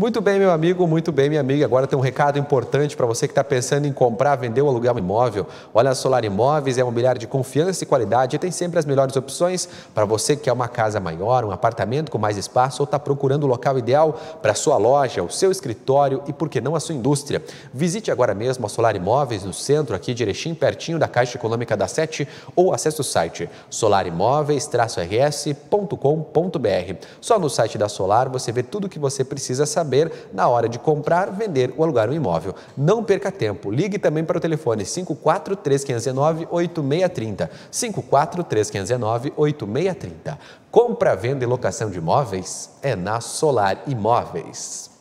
Muito bem, meu amigo, muito bem, minha amiga. Agora tem um recado importante para você que está pensando em comprar, vender ou alugar um imóvel. Olha, a Solar Imóveis é um imobiliário de confiança e qualidade e tem sempre as melhores opções para você que quer uma casa maior, um apartamento com mais espaço ou está procurando o local ideal para sua loja, o seu escritório e, por que não, a sua indústria. Visite agora mesmo a Solar Imóveis no centro aqui de Erechim, pertinho da Caixa Econômica da Sete ou acesse o site solarimóveis-rs.com.br. Só no site da Solar você vê tudo o que você precisa saber saber na hora de comprar, vender ou alugar um imóvel. Não perca tempo. Ligue também para o telefone 543-519-8630. 543-519-8630. Compra, venda e locação de imóveis é na Solar Imóveis.